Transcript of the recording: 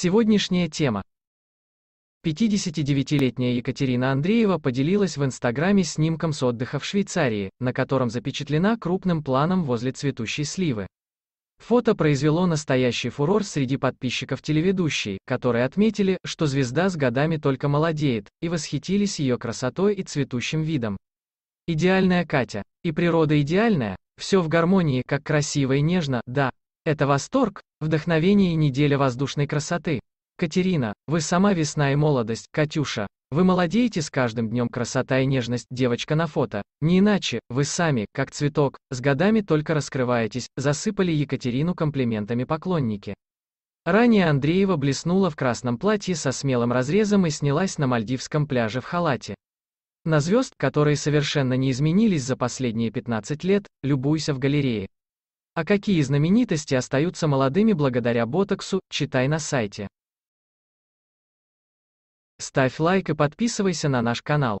Сегодняшняя тема. 59-летняя Екатерина Андреева поделилась в Инстаграме снимком с отдыха в Швейцарии, на котором запечатлена крупным планом возле цветущей сливы. Фото произвело настоящий фурор среди подписчиков телеведущей, которые отметили, что звезда с годами только молодеет, и восхитились ее красотой и цветущим видом. Идеальная Катя. И природа идеальная, все в гармонии, как красиво и нежно, да, это восторг, вдохновение и неделя воздушной красоты. Катерина, вы сама весна и молодость, Катюша. Вы молодеете с каждым днем красота и нежность, девочка на фото. Не иначе, вы сами, как цветок, с годами только раскрываетесь, засыпали Екатерину комплиментами поклонники. Ранее Андреева блеснула в красном платье со смелым разрезом и снялась на мальдивском пляже в халате. На звезд, которые совершенно не изменились за последние 15 лет, любуйся в галерее. А какие знаменитости остаются молодыми благодаря ботоксу, читай на сайте. Ставь лайк и подписывайся на наш канал.